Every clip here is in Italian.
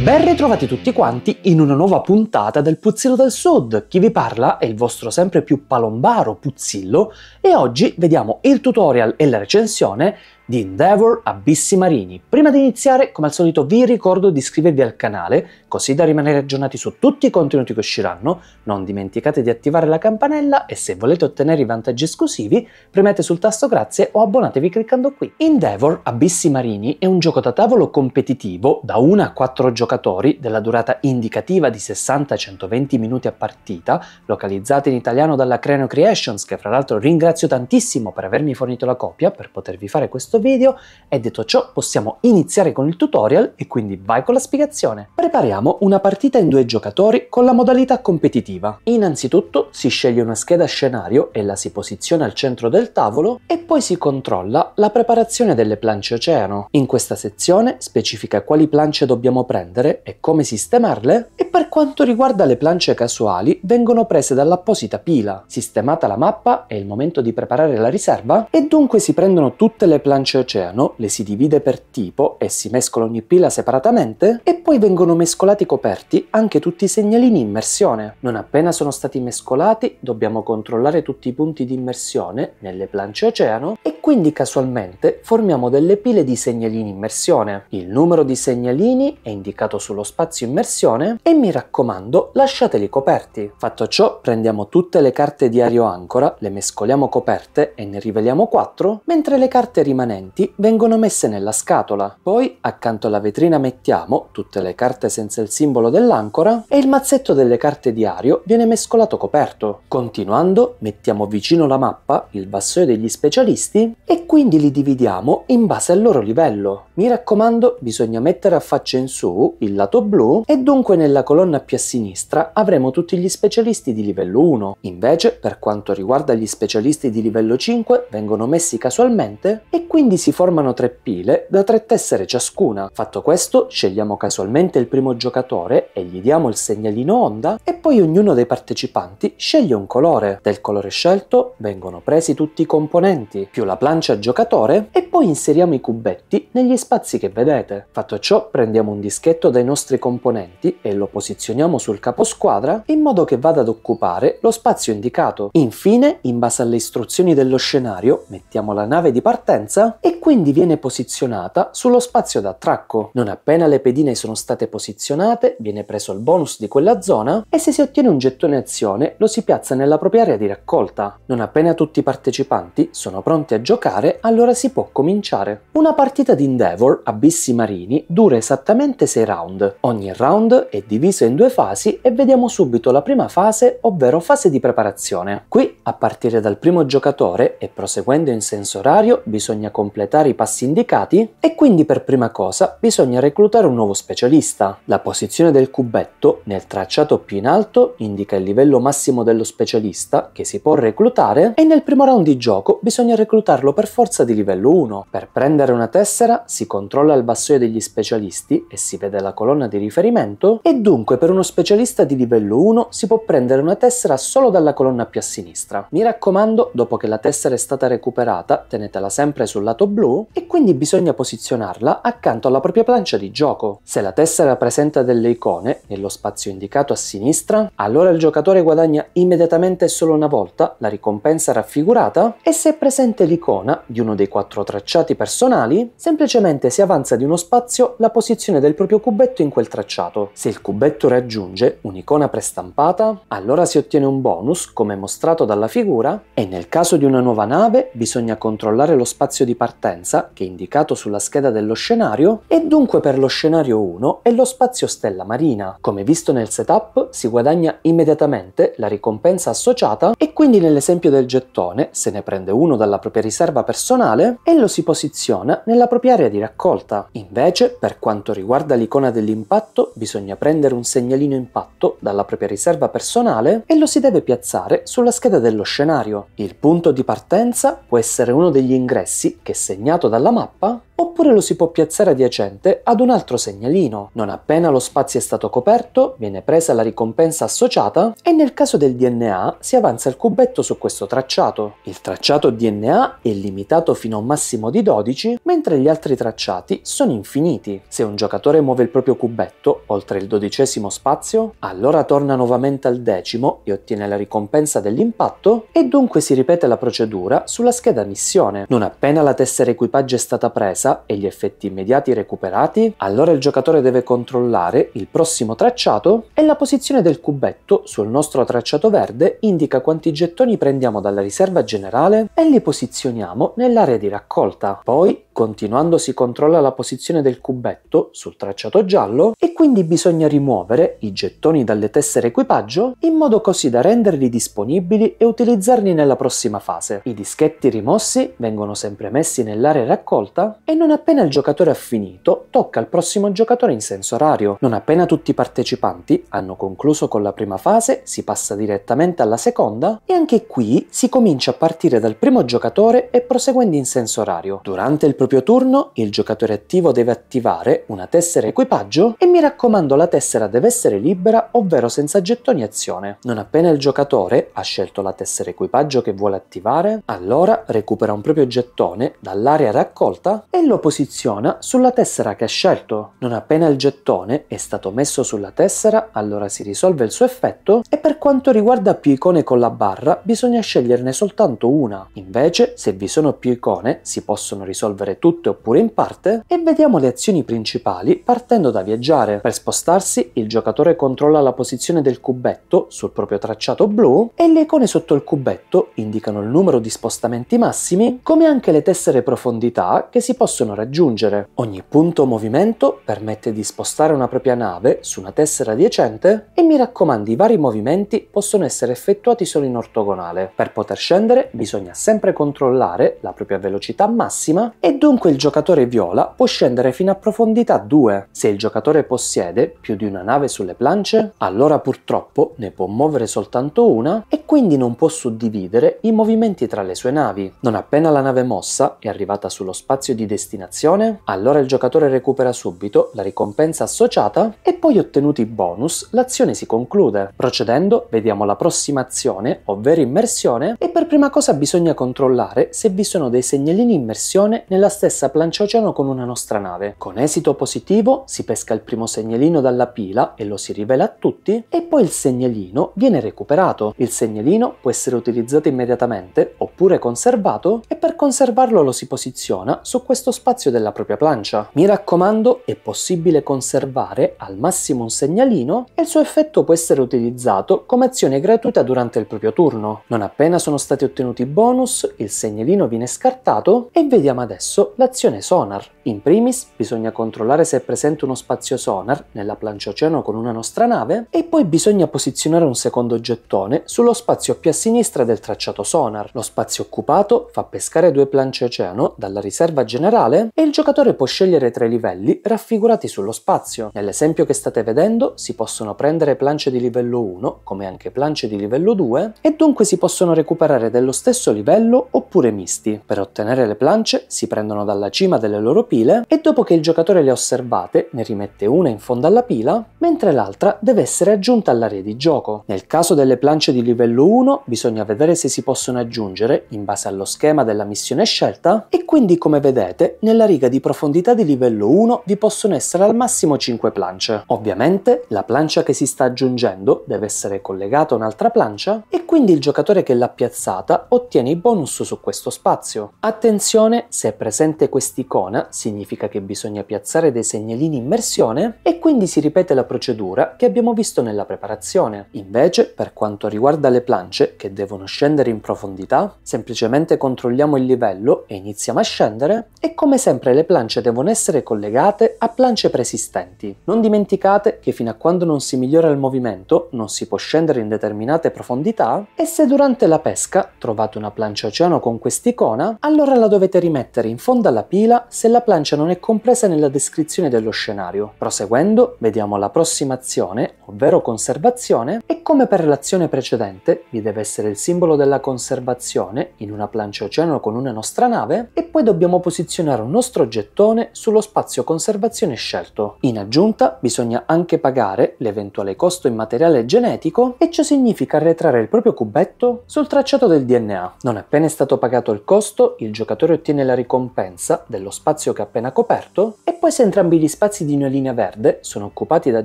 Ben ritrovati tutti quanti in una nuova puntata del Puzzillo del Sud. Chi vi parla è il vostro sempre più palombaro Puzzillo e oggi vediamo il tutorial e la recensione di Endeavor Abissi Marini. Prima di iniziare, come al solito, vi ricordo di iscrivervi al canale, così da rimanere aggiornati su tutti i contenuti che usciranno, non dimenticate di attivare la campanella e se volete ottenere i vantaggi esclusivi premete sul tasto grazie o abbonatevi cliccando qui. Endeavor Abissi Marini è un gioco da tavolo competitivo da 1 a 4 giocatori della durata indicativa di 60-120 minuti a partita, localizzato in italiano dalla Creno Creations che fra l'altro ringrazio tantissimo per avermi fornito la copia per potervi fare questo video e detto ciò possiamo iniziare con il tutorial e quindi vai con la spiegazione. Prepariamo Giochiamo una partita in due giocatori con la modalità competitiva. Innanzitutto si sceglie una scheda scenario e la si posiziona al centro del tavolo e poi si controlla la preparazione delle plance oceano. In questa sezione specifica quali plance dobbiamo prendere e come sistemarle e per quanto riguarda le plance casuali, vengono prese dall'apposita pila. Sistemata la mappa, è il momento di preparare la riserva e dunque si prendono tutte le plance oceano, le si divide per tipo e si mescola ogni pila separatamente e poi vengono mescolati coperti anche tutti i segnalini immersione. Non appena sono stati mescolati, dobbiamo controllare tutti i punti di immersione nelle plance oceano e quindi casualmente formiamo delle pile di segnalini immersione. Il numero di segnalini è indicato sullo spazio immersione e mi mi raccomando lasciateli coperti. Fatto ciò prendiamo tutte le carte di ario ancora, le mescoliamo coperte e ne riveliamo 4, mentre le carte rimanenti vengono messe nella scatola. Poi accanto alla vetrina mettiamo tutte le carte senza il simbolo dell'ancora e il mazzetto delle carte di ario viene mescolato coperto. Continuando mettiamo vicino la mappa il vassoio degli specialisti e quindi li dividiamo in base al loro livello. Mi raccomando bisogna mettere a faccia in su il lato blu e dunque nella colonna colonna più a sinistra avremo tutti gli specialisti di livello 1, invece per quanto riguarda gli specialisti di livello 5 vengono messi casualmente e quindi si formano tre pile da tre tessere ciascuna. Fatto questo scegliamo casualmente il primo giocatore e gli diamo il segnalino onda e poi ognuno dei partecipanti sceglie un colore. Del colore scelto vengono presi tutti i componenti più la plancia giocatore e poi inseriamo i cubetti negli spazi che vedete. Fatto ciò prendiamo un dischetto dai nostri componenti e lo posizioniamo posizioniamo sul caposquadra in modo che vada ad occupare lo spazio indicato. Infine, in base alle istruzioni dello scenario, mettiamo la nave di partenza e quindi viene posizionata sullo spazio d'attracco. Non appena le pedine sono state posizionate, viene preso il bonus di quella zona e se si ottiene un gettone azione lo si piazza nella propria area di raccolta. Non appena tutti i partecipanti sono pronti a giocare, allora si può cominciare. Una partita di Endeavor, Abissi Marini, dura esattamente 6 round. Ogni round è diviso divisa in due fasi e vediamo subito la prima fase, ovvero fase di preparazione. Qui, a partire dal primo giocatore e proseguendo in senso orario, bisogna completare i passi indicati e quindi per prima cosa bisogna reclutare un nuovo specialista. La posizione del cubetto nel tracciato più in alto indica il livello massimo dello specialista che si può reclutare e nel primo round di gioco bisogna reclutarlo per forza di livello 1. Per prendere una tessera si controlla il vassoio degli specialisti e si vede la colonna di riferimento e dunque Dunque, per uno specialista di livello 1 si può prendere una tessera solo dalla colonna più a sinistra. Mi raccomando, dopo che la tessera è stata recuperata, tenetela sempre sul lato blu e quindi bisogna posizionarla accanto alla propria plancia di gioco. Se la tessera presenta delle icone nello spazio indicato a sinistra, allora il giocatore guadagna immediatamente solo una volta la ricompensa raffigurata e se è presente l'icona di uno dei quattro tracciati personali, semplicemente si avanza di uno spazio la posizione del proprio cubetto in quel tracciato. Se il cubetto l'oggetto raggiunge un'icona prestampata, allora si ottiene un bonus come mostrato dalla figura e nel caso di una nuova nave bisogna controllare lo spazio di partenza che è indicato sulla scheda dello scenario e dunque per lo scenario 1 è lo spazio stella marina. Come visto nel setup si guadagna immediatamente la ricompensa associata e quindi nell'esempio del gettone se ne prende uno dalla propria riserva personale e lo si posiziona nella propria area di raccolta. Invece per quanto riguarda l'icona dell'impatto bisogna prendere un segnalino impatto dalla propria riserva personale e lo si deve piazzare sulla scheda dello scenario. Il punto di partenza può essere uno degli ingressi che segnato dalla mappa oppure lo si può piazzare adiacente ad un altro segnalino. Non appena lo spazio è stato coperto, viene presa la ricompensa associata e nel caso del DNA si avanza il cubetto su questo tracciato. Il tracciato DNA è limitato fino a un massimo di 12, mentre gli altri tracciati sono infiniti. Se un giocatore muove il proprio cubetto oltre il dodicesimo spazio, allora torna nuovamente al decimo e ottiene la ricompensa dell'impatto e dunque si ripete la procedura sulla scheda missione. Non appena la tessera equipaggio è stata presa, sicurezza e gli effetti immediati recuperati, allora il giocatore deve controllare il prossimo tracciato e la posizione del cubetto sul nostro tracciato verde indica quanti gettoni prendiamo dalla riserva generale e li posizioniamo nell'area di raccolta. Poi Continuando si controlla la posizione del cubetto sul tracciato giallo e quindi bisogna rimuovere i gettoni dalle tessere equipaggio in modo così da renderli disponibili e utilizzarli nella prossima fase. I dischetti rimossi vengono sempre messi nell'area raccolta e non appena il giocatore ha finito tocca al prossimo giocatore in senso orario. Non appena tutti i partecipanti hanno concluso con la prima fase si passa direttamente alla seconda e anche qui si comincia a partire dal primo giocatore e proseguendo in senso orario. Durante il proprio turno il giocatore attivo deve attivare una tessera equipaggio e mi raccomando la tessera deve essere libera ovvero senza gettoni azione. Non appena il giocatore ha scelto la tessera equipaggio che vuole attivare, allora recupera un proprio gettone dall'area raccolta e lo posiziona sulla tessera che ha scelto. Non appena il gettone è stato messo sulla tessera, allora si risolve il suo effetto e per quanto riguarda più icone con la barra bisogna sceglierne soltanto una. Invece se vi sono più icone si possono risolvere tutte oppure in parte e vediamo le azioni principali partendo da viaggiare. Per spostarsi il giocatore controlla la posizione del cubetto sul proprio tracciato blu e le icone sotto il cubetto indicano il numero di spostamenti massimi come anche le tessere profondità che si possono raggiungere. Ogni punto movimento permette di spostare una propria nave su una tessera adiacente e mi raccomando i vari movimenti possono essere effettuati solo in ortogonale. Per poter scendere bisogna sempre controllare la propria velocità massima e dunque il giocatore viola può scendere fino a profondità 2. Se il giocatore possiede più di una nave sulle planche, allora purtroppo ne può muovere soltanto una e quindi non può suddividere i movimenti tra le sue navi. Non appena la nave mossa è arrivata sullo spazio di destinazione, allora il giocatore recupera subito la ricompensa associata e poi ottenuti i bonus l'azione si conclude. Procedendo vediamo la prossima azione, ovvero immersione, e per prima cosa bisogna controllare se vi sono dei segnalini immersione nella nella stessa Plancioceno con una nostra nave. Con esito positivo si pesca il primo segnalino dalla pila e lo si rivela a tutti e poi il segnalino viene recuperato. Il segnalino può essere utilizzato immediatamente oppure conservato e per conservarlo lo si posiziona su questo spazio della propria plancia. Mi raccomando è possibile conservare al massimo un segnalino e il suo effetto può essere utilizzato come azione gratuita durante il proprio turno. Non appena sono stati ottenuti i bonus il segnalino viene scartato e vediamo adesso attraverso l'azione sonar. In primis bisogna controllare se è presente uno spazio sonar nella plancia oceano con una nostra nave e poi bisogna posizionare un secondo gettone sullo spazio più a sinistra del tracciato sonar. Lo spazio occupato fa pescare due plance oceano dalla riserva generale e il giocatore può scegliere tra i livelli raffigurati sullo spazio. Nell'esempio che state vedendo si possono prendere plance di livello 1 come anche plance di livello 2 e dunque si possono recuperare dello stesso livello oppure misti. Per ottenere le plance si prende prendono dalla cima delle loro pile e dopo che il giocatore le ha osservate ne rimette una in fondo alla pila, mentre l'altra deve essere aggiunta all'area di gioco. Nel caso delle planche di livello 1 bisogna vedere se si possono aggiungere in base allo schema della missione scelta e quindi come vedete nella riga di profondità di livello 1 vi possono essere al massimo 5 planche. Ovviamente la plancia che si sta aggiungendo deve essere collegata a un'altra plancia e quindi il giocatore che l'ha piazzata ottiene i bonus su questo spazio. Attenzione se è presente presente quest'icona significa che bisogna piazzare dei segnalini in immersione e quindi si ripete la procedura che abbiamo visto nella preparazione. Invece, per quanto riguarda le plance, che devono scendere in profondità, semplicemente controlliamo il livello e iniziamo a scendere e come sempre le plance devono essere collegate a plance preesistenti. Non dimenticate che fino a quando non si migliora il movimento non si può scendere in determinate profondità e se durante la pesca trovate una plancia oceano con quest'icona, allora la dovete rimettere in affonda la pila se la plancia non è compresa nella descrizione dello scenario. Proseguendo, vediamo l'approssimazione, ovvero conservazione, e come per l'azione precedente vi deve essere il simbolo della conservazione in una plancia oceano con una nostra nave e poi dobbiamo posizionare un nostro gettone sullo spazio conservazione scelto. In aggiunta bisogna anche pagare l'eventuale costo in materiale genetico e ciò significa arretrare il proprio cubetto sul tracciato del DNA. Non appena è stato pagato il costo, il giocatore ottiene la ricompensa compensa dello spazio che ha appena coperto e poi se entrambi gli spazi di una linea verde sono occupati da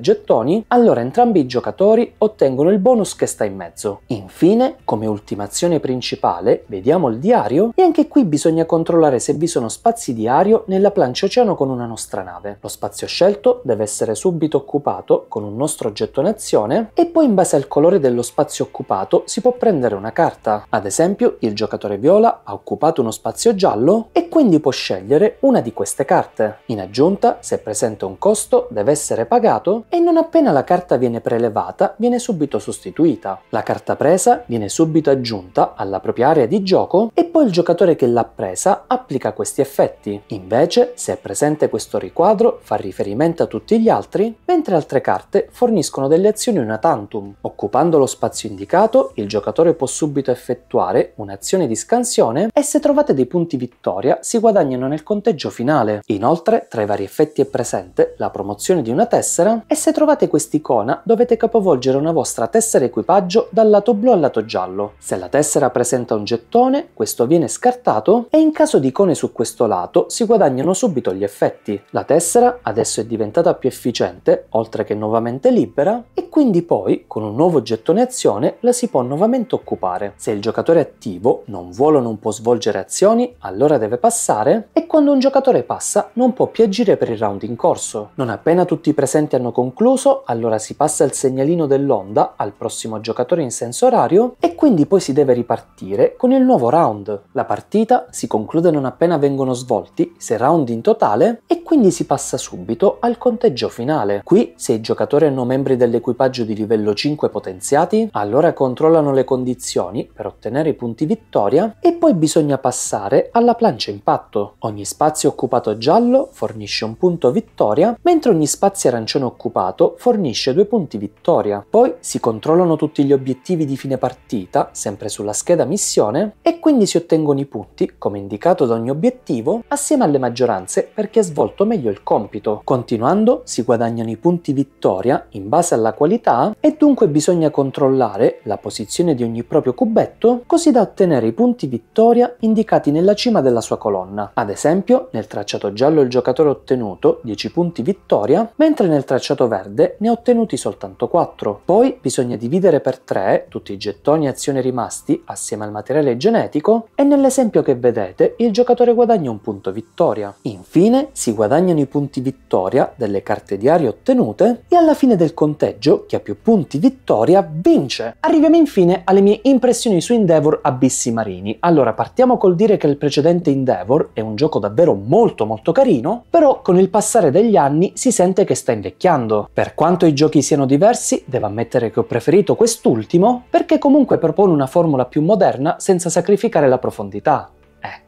gettoni, allora entrambi i giocatori ottengono il bonus che sta in mezzo. Infine, come ultima azione principale, vediamo il diario e anche qui bisogna controllare se vi sono spazi diario nella plancia oceano con una nostra nave. Lo spazio scelto deve essere subito occupato con un nostro oggetto azione e poi in base al colore dello spazio occupato si può prendere una carta. Ad esempio, il giocatore viola ha occupato uno spazio giallo e quindi può scegliere una di queste carte. In aggiunta, se presenta un costo, deve essere pagato e non appena la carta viene prelevata, viene subito sostituita. La carta presa viene subito aggiunta alla propria area di gioco e poi il giocatore che l'ha presa applica questi effetti. Invece, se è presente questo riquadro, fa riferimento a tutti gli altri, mentre altre carte forniscono delle azioni una tantum. Occupando lo spazio indicato, il giocatore può subito effettuare un'azione di scansione e se trovate dei punti vittoria si guadagnano nel conteggio finale. Inoltre, tra i vari effetti è presente la promozione di una tessera e se trovate quest'icona dovete capovolgere una vostra tessera equipaggio dal lato blu al lato giallo. Se la tessera presenta un gettone, questo viene scartato e in caso di icone su questo lato si guadagnano subito gli effetti. La tessera adesso è diventata più efficiente, oltre che nuovamente libera, e quindi poi con un nuovo gettone azione la si può nuovamente occupare. Se il giocatore attivo non vuole o non può svolgere azioni, allora deve passare passare e quando un giocatore passa non può più agire per il round in corso. Non appena tutti i presenti hanno concluso, allora si passa il segnalino dell'onda al prossimo giocatore in senso orario e quindi poi si deve ripartire con il nuovo round. La partita si conclude non appena vengono svolti 6 round in totale e quindi si passa subito al conteggio finale. Qui se i giocatori hanno membri dell'equipaggio di livello 5 potenziati, allora controllano le condizioni per ottenere i punti vittoria e poi bisogna passare alla plancia impatto fatto. Ogni spazio occupato giallo fornisce un punto vittoria, mentre ogni spazio arancione occupato fornisce due punti vittoria. Poi si controllano tutti gli obiettivi di fine partita, sempre sulla scheda missione, e quindi si ottengono i punti, come indicato da ogni obiettivo, assieme alle maggioranze per chi ha svolto meglio il compito. Continuando si guadagnano i punti vittoria in base alla qualità e dunque bisogna controllare la posizione di ogni proprio cubetto così da ottenere i punti vittoria indicati nella cima della sua colonna colonna. Ad esempio, nel tracciato giallo il giocatore ha ottenuto 10 punti vittoria, mentre nel tracciato verde ne ha ottenuti soltanto 4. Poi bisogna dividere per 3 tutti i gettoni e azioni rimasti assieme al materiale genetico e nell'esempio che vedete il giocatore guadagna un punto vittoria. Infine si guadagnano i punti vittoria delle carte di diarie ottenute e alla fine del conteggio chi ha più punti vittoria vince. Arriviamo infine alle mie impressioni su Endeavor Abissi Marini. Allora partiamo col dire che il precedente Endeavor è un gioco davvero molto molto carino, però con il passare degli anni si sente che sta invecchiando. Per quanto i giochi siano diversi, devo ammettere che ho preferito quest'ultimo, perché comunque propone una formula più moderna senza sacrificare la profondità.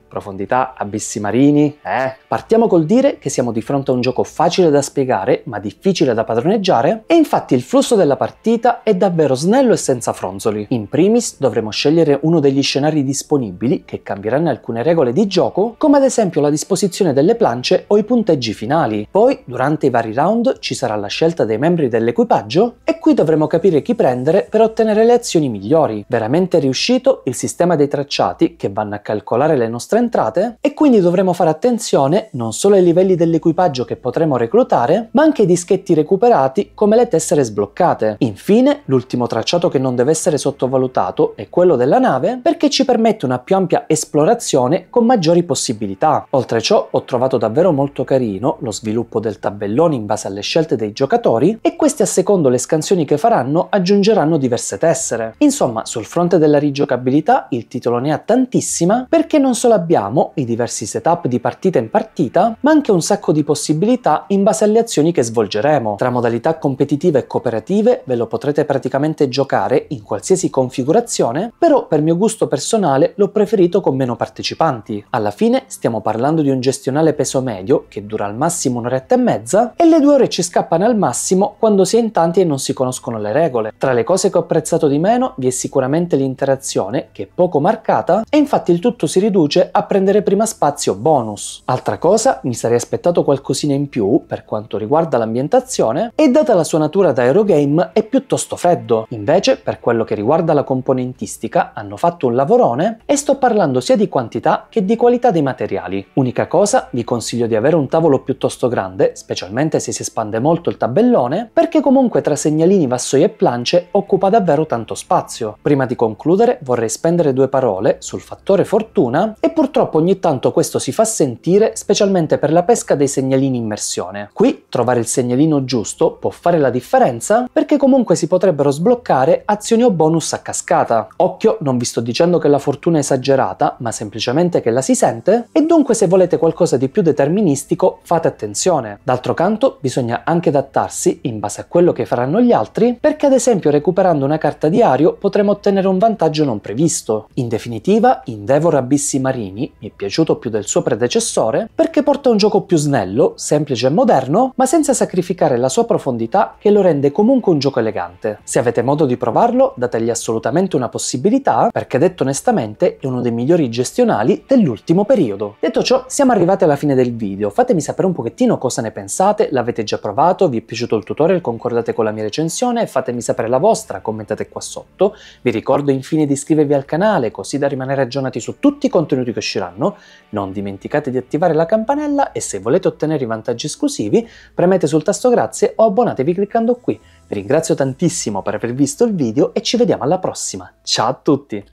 Profondità, abissi marini, eh? Partiamo col dire che siamo di fronte a un gioco facile da spiegare ma difficile da padroneggiare e infatti il flusso della partita è davvero snello e senza fronzoli. In primis dovremo scegliere uno degli scenari disponibili che cambieranno alcune regole di gioco come ad esempio la disposizione delle plance o i punteggi finali. Poi durante i vari round ci sarà la scelta dei membri dell'equipaggio e qui dovremo capire chi prendere per ottenere le azioni migliori. Veramente riuscito il sistema dei tracciati che vanno a calcolare le nostre nostre entrate e quindi dovremo fare attenzione non solo ai livelli dell'equipaggio che potremo reclutare, ma anche ai dischetti recuperati come le tessere sbloccate. Infine, l'ultimo tracciato che non deve essere sottovalutato è quello della nave perché ci permette una più ampia esplorazione con maggiori possibilità. Oltre ciò ho trovato davvero molto carino lo sviluppo del tabellone in base alle scelte dei giocatori e questi a secondo le scansioni che faranno aggiungeranno diverse tessere. Insomma, sul fronte della rigiocabilità il titolo ne ha tantissima perché non solo abbiamo abbiamo i diversi setup di partita in partita, ma anche un sacco di possibilità in base alle azioni che svolgeremo. Tra modalità competitive e cooperative ve lo potrete praticamente giocare in qualsiasi configurazione, però per mio gusto personale l'ho preferito con meno partecipanti. Alla fine stiamo parlando di un gestionale peso medio che dura al massimo un'oretta e mezza e le due ore ci scappano al massimo quando si è in tanti e non si conoscono le regole. Tra le cose che ho apprezzato di meno vi è sicuramente l'interazione che è poco marcata e infatti il tutto si riduce a prendere prima spazio bonus. Altra cosa, mi sarei aspettato qualcosina in più per quanto riguarda l'ambientazione e data la sua natura da aerogame è piuttosto freddo. Invece, per quello che riguarda la componentistica, hanno fatto un lavorone e sto parlando sia di quantità che di qualità dei materiali. Unica cosa, vi consiglio di avere un tavolo piuttosto grande, specialmente se si espande molto il tabellone, perché comunque tra segnalini, vassoi e plance occupa davvero tanto spazio. Prima di concludere vorrei spendere due parole sul fattore fortuna e pur Purtroppo ogni tanto questo si fa sentire, specialmente per la pesca dei segnalini immersione. Qui trovare il segnalino giusto può fare la differenza perché comunque si potrebbero sbloccare azioni o bonus a cascata. Occhio, non vi sto dicendo che la fortuna è esagerata, ma semplicemente che la si sente e dunque se volete qualcosa di più deterministico fate attenzione. D'altro canto bisogna anche adattarsi in base a quello che faranno gli altri perché ad esempio recuperando una carta diario potremo ottenere un vantaggio non previsto. In definitiva, Endeavor Abissi Marine Mini mi è piaciuto più del suo predecessore perché porta un gioco più snello, semplice e moderno, ma senza sacrificare la sua profondità che lo rende comunque un gioco elegante. Se avete modo di provarlo, dategli assolutamente una possibilità perché detto onestamente è uno dei migliori gestionali dell'ultimo periodo. Detto ciò, siamo arrivati alla fine del video, fatemi sapere un pochettino cosa ne pensate, l'avete già provato, vi è piaciuto il tutorial, concordate con la mia recensione, fatemi sapere la vostra, commentate qua sotto. Vi ricordo infine di iscrivervi al canale così da rimanere aggiornati su tutti i contenuti che usciranno. Non dimenticate di attivare la campanella e se volete ottenere i vantaggi esclusivi premete sul tasto grazie o abbonatevi cliccando qui. Vi ringrazio tantissimo per aver visto il video e ci vediamo alla prossima. Ciao a tutti!